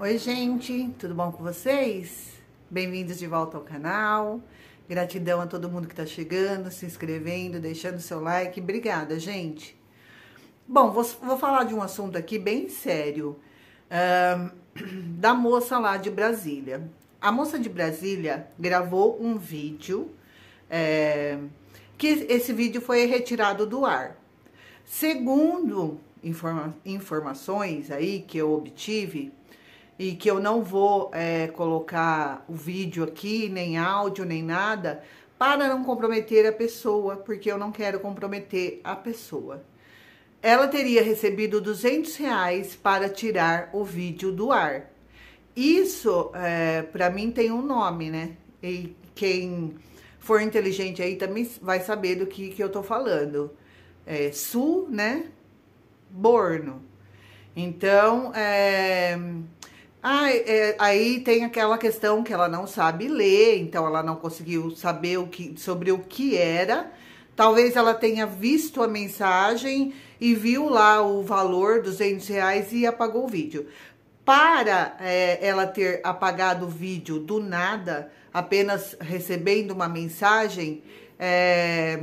Oi, gente, tudo bom com vocês? Bem-vindos de volta ao canal. Gratidão a todo mundo que está chegando, se inscrevendo, deixando seu like. Obrigada, gente. Bom, vou, vou falar de um assunto aqui bem sério. da moça lá de Brasília. A moça de Brasília gravou um vídeo, é, que esse vídeo foi retirado do ar. Segundo informa informações aí que eu obtive, e que eu não vou é, colocar o vídeo aqui, nem áudio, nem nada, para não comprometer a pessoa, porque eu não quero comprometer a pessoa. Ela teria recebido 200 reais para tirar o vídeo do ar. Isso, é, para mim, tem um nome, né? E quem for inteligente aí também vai saber do que, que eu tô falando. É, su, né? Borno. Então, é, ah, é, é, aí tem aquela questão que ela não sabe ler, então ela não conseguiu saber o que, sobre o que era. Talvez ela tenha visto a mensagem e viu lá o valor, 200 reais, e apagou o vídeo. Para é, ela ter apagado o vídeo do nada, apenas recebendo uma mensagem, é,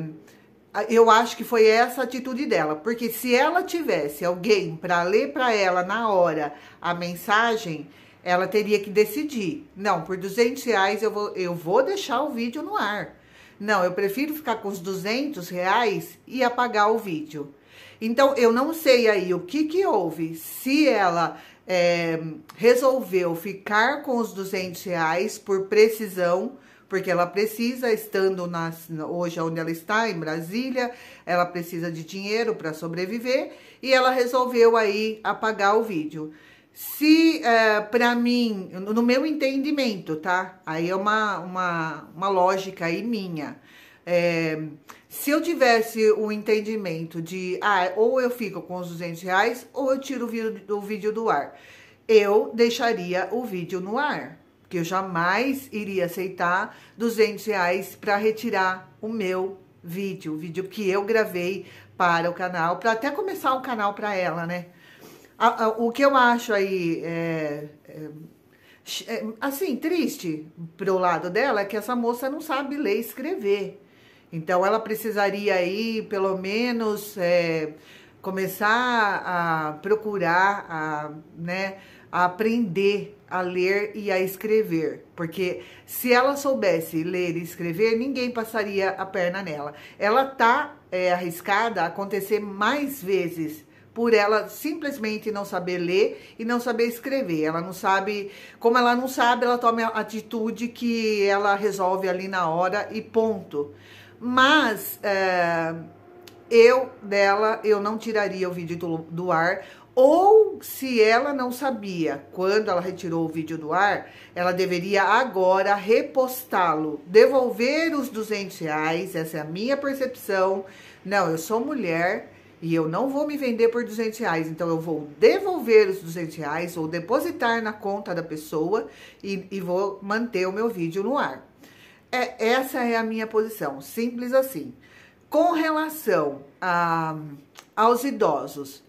ah, eu acho que foi essa atitude dela, porque se ela tivesse alguém para ler para ela na hora a mensagem, ela teria que decidir. Não, por 200 reais eu vou, eu vou deixar o vídeo no ar. Não, eu prefiro ficar com os 200 reais e apagar o vídeo. Então, eu não sei aí o que que houve, se ela é, resolveu ficar com os 200 reais por precisão, porque ela precisa, estando nas, hoje onde ela está, em Brasília, ela precisa de dinheiro para sobreviver, e ela resolveu aí apagar o vídeo. Se, é, para mim, no meu entendimento, tá? Aí é uma, uma, uma lógica aí minha. É, se eu tivesse o entendimento de, ah, ou eu fico com os 200 reais, ou eu tiro o vídeo, o vídeo do ar. Eu deixaria o vídeo no ar, que eu jamais iria aceitar 200 reais para retirar o meu vídeo, o vídeo que eu gravei para o canal, para até começar um canal para ela, né? A, a, o que eu acho aí, é, é, é, assim, triste pro lado dela é que essa moça não sabe ler e escrever. Então, ela precisaria aí, pelo menos, é, começar a procurar, a, né, a aprender a ler e a escrever, porque se ela soubesse ler e escrever, ninguém passaria a perna nela. Ela tá é, arriscada a acontecer mais vezes por ela simplesmente não saber ler e não saber escrever. Ela não sabe, como ela não sabe, ela toma a atitude que ela resolve ali na hora e ponto. Mas é, eu dela, eu não tiraria o vídeo do, do ar, ou se ela não sabia quando ela retirou o vídeo do ar, ela deveria agora repostá-lo, devolver os 200 reais, essa é a minha percepção. Não, eu sou mulher e eu não vou me vender por 200 reais, então eu vou devolver os 200 reais ou depositar na conta da pessoa e, e vou manter o meu vídeo no ar. É, essa é a minha posição, simples assim. Com relação a, aos idosos,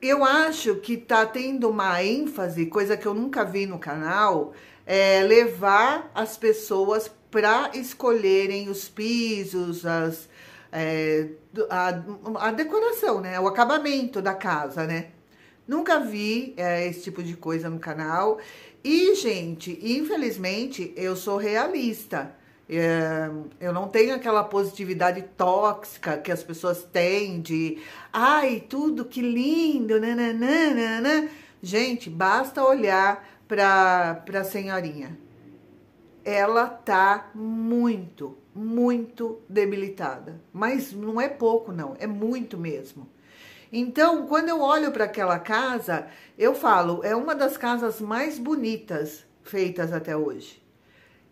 eu acho que tá tendo uma ênfase, coisa que eu nunca vi no canal, é levar as pessoas para escolherem os pisos, as, é, a, a, decoração, né? O acabamento da casa, né? Nunca vi é, esse tipo de coisa no canal. E, gente, infelizmente, eu sou realista. É, eu não tenho aquela positividade tóxica que as pessoas têm de ai, tudo que lindo, nananana. Gente, basta olhar para a senhorinha. Ela tá muito, muito debilitada. Mas não é pouco, não, é muito mesmo. Então, quando eu olho para aquela casa, eu falo, é uma das casas mais bonitas feitas até hoje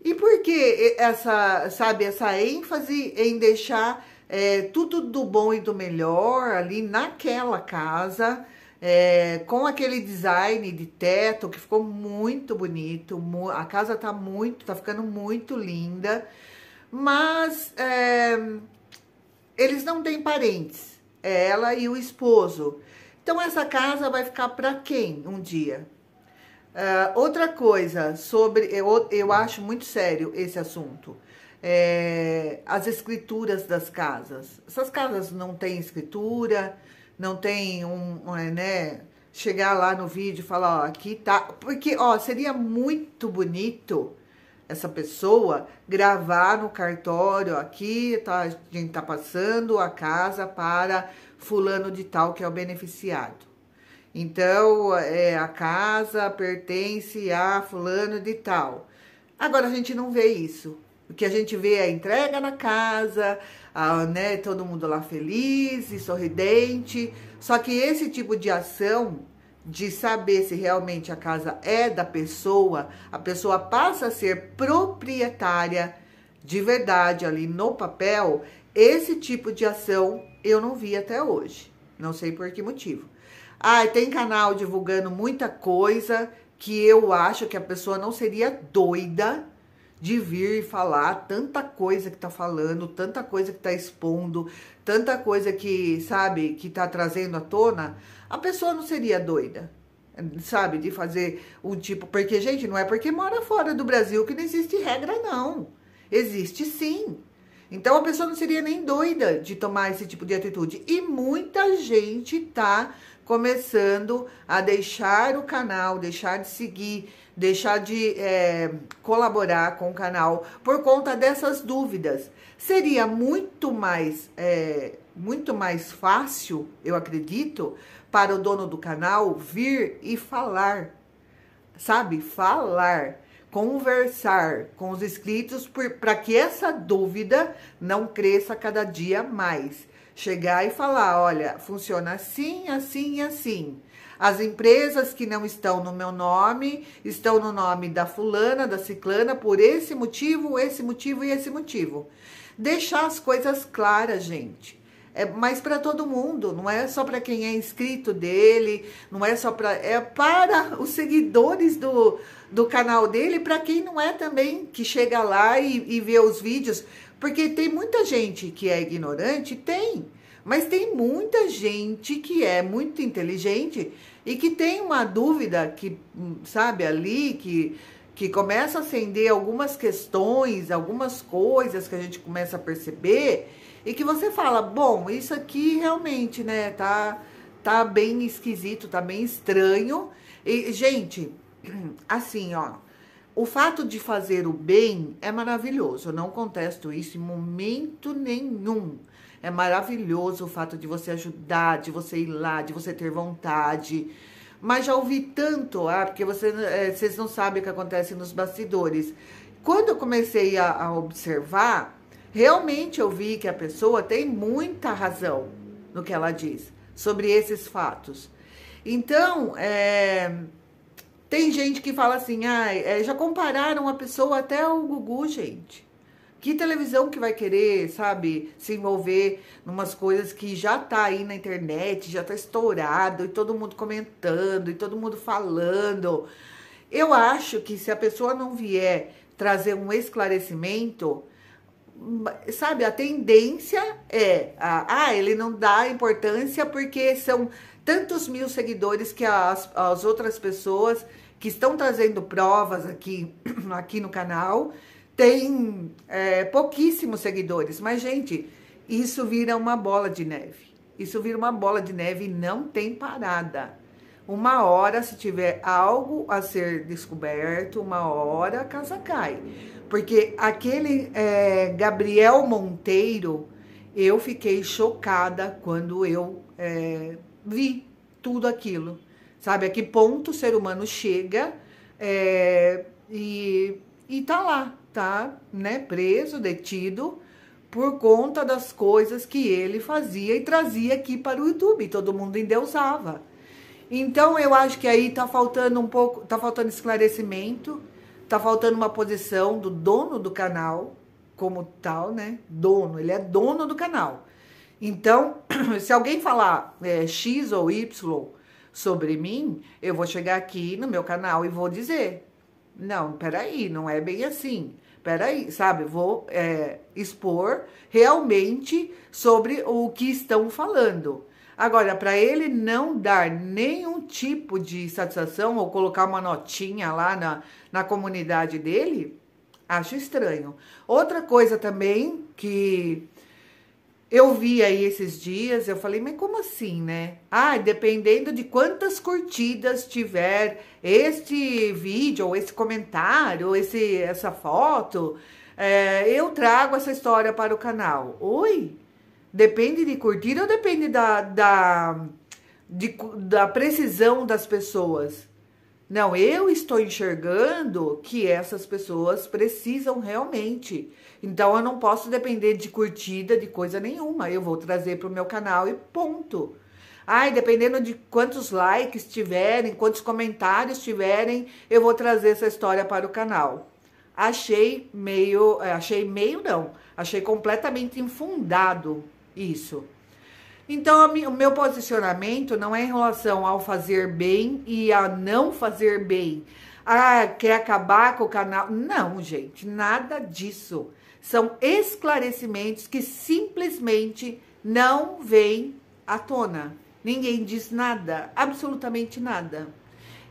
e por que essa, sabe, essa ênfase em deixar é, tudo do bom e do melhor ali naquela casa, é, com aquele design de teto que ficou muito bonito, a casa tá muito, tá ficando muito linda, mas é, eles não têm parentes, é ela e o esposo. Então essa casa vai ficar para quem um dia? Uh, outra coisa sobre. Eu, eu hum. acho muito sério esse assunto. É, as escrituras das casas. Essas casas não têm escritura, não tem um. É, né, chegar lá no vídeo e falar, ó, aqui tá. Porque, ó, seria muito bonito essa pessoa gravar no cartório aqui, tá, a gente tá passando a casa para fulano de tal que é o beneficiado. Então, é, a casa pertence a fulano de tal. Agora, a gente não vê isso. O que a gente vê é a entrega na casa, a, né, todo mundo lá feliz e sorridente. Só que esse tipo de ação, de saber se realmente a casa é da pessoa, a pessoa passa a ser proprietária de verdade ali no papel, esse tipo de ação eu não vi até hoje. Não sei por que motivo. Ah, tem canal divulgando muita coisa que eu acho que a pessoa não seria doida de vir e falar tanta coisa que tá falando, tanta coisa que tá expondo, tanta coisa que, sabe, que tá trazendo à tona, a pessoa não seria doida, sabe, de fazer um tipo, porque gente, não é porque mora fora do Brasil que não existe regra não. Existe sim. Então a pessoa não seria nem doida de tomar esse tipo de atitude. E muita gente tá começando a deixar o canal, deixar de seguir, deixar de é, colaborar com o canal por conta dessas dúvidas. Seria muito mais, é, muito mais fácil, eu acredito, para o dono do canal vir e falar, sabe? Falar conversar com os inscritos para que essa dúvida não cresça cada dia mais. Chegar e falar, olha, funciona assim, assim e assim. As empresas que não estão no meu nome, estão no nome da fulana, da ciclana, por esse motivo, esse motivo e esse motivo. Deixar as coisas claras, gente é mais para todo mundo, não é só para quem é inscrito dele, não é só para é para os seguidores do, do canal dele, para quem não é também que chega lá e, e vê os vídeos, porque tem muita gente que é ignorante, tem, mas tem muita gente que é muito inteligente e que tem uma dúvida que hum, sabe ali que que começa a acender algumas questões, algumas coisas que a gente começa a perceber e que você fala, bom, isso aqui realmente, né, tá tá bem esquisito, tá bem estranho. E gente, assim, ó, o fato de fazer o bem é maravilhoso, eu não contesto isso em momento nenhum. É maravilhoso o fato de você ajudar, de você ir lá, de você ter vontade, mas já ouvi tanto, ah, porque você, é, vocês não sabem o que acontece nos bastidores. Quando eu comecei a, a observar, realmente eu vi que a pessoa tem muita razão no que ela diz sobre esses fatos. Então, é, tem gente que fala assim, ah, é, já compararam a pessoa até o Gugu, gente. Que televisão que vai querer, sabe, se envolver numas coisas que já tá aí na internet, já tá estourado, e todo mundo comentando, e todo mundo falando. Eu acho que se a pessoa não vier trazer um esclarecimento, hum, sabe, a tendência é, a, ah, ele não dá importância porque são tantos mil seguidores que as, as outras pessoas que estão trazendo provas aqui, aqui no canal tem é, pouquíssimos seguidores. Mas, gente, isso vira uma bola de neve. Isso vira uma bola de neve e não tem parada. Uma hora, se tiver algo a ser descoberto, uma hora a casa cai. Porque aquele é, Gabriel Monteiro, eu fiquei chocada quando eu é, vi tudo aquilo. Sabe, a que ponto o ser humano chega é, e, e tá lá, tá né, preso, detido, por conta das coisas que ele fazia e trazia aqui para o YouTube. Todo mundo endeusava. Então eu acho que aí está faltando um pouco, está faltando esclarecimento, está faltando uma posição do dono do canal como tal, né? Dono, ele é dono do canal. Então, se alguém falar é, X ou Y sobre mim, eu vou chegar aqui no meu canal e vou dizer não, peraí, não é bem assim. Peraí, sabe? Vou é, expor realmente sobre o que estão falando. Agora, para ele não dar nenhum tipo de satisfação ou colocar uma notinha lá na, na comunidade dele, acho estranho. Outra coisa também que eu vi aí esses dias, eu falei, mas como assim, né? Ah, dependendo de quantas curtidas tiver este vídeo, ou esse comentário, ou esse, essa foto, é, eu trago essa história para o canal. Oi? Depende de curtir ou depende da, da, de, da precisão das pessoas? Não, eu estou enxergando que essas pessoas precisam realmente. Então eu não posso depender de curtida, de coisa nenhuma. Eu vou trazer para o meu canal e ponto. Ai, dependendo de quantos likes tiverem, quantos comentários tiverem, eu vou trazer essa história para o canal. Achei meio, é, achei meio não, achei completamente infundado isso. Então, o meu posicionamento não é em relação ao fazer bem e a não fazer bem. Ah, quer acabar com o canal? Não, gente, nada disso. São esclarecimentos que simplesmente não vêm à tona. Ninguém diz nada, absolutamente nada.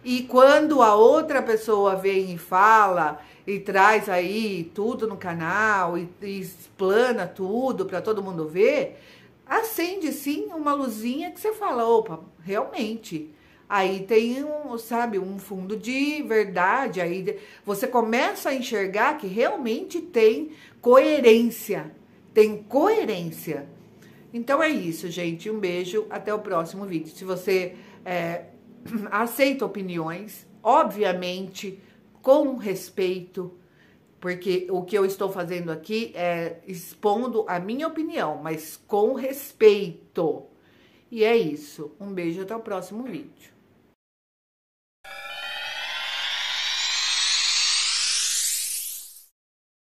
E quando a outra pessoa vem e fala e traz aí tudo no canal e, e explana tudo para todo mundo ver, acende sim uma luzinha que você fala, opa, realmente. Aí tem um, sabe, um fundo de verdade, aí você começa a enxergar que realmente tem coerência. Tem coerência. Então é isso, gente. Um beijo, até o próximo vídeo. Se você é, aceita opiniões, obviamente, com respeito porque o que eu estou fazendo aqui é expondo a minha opinião, mas com respeito. E é isso. Um beijo até o próximo vídeo.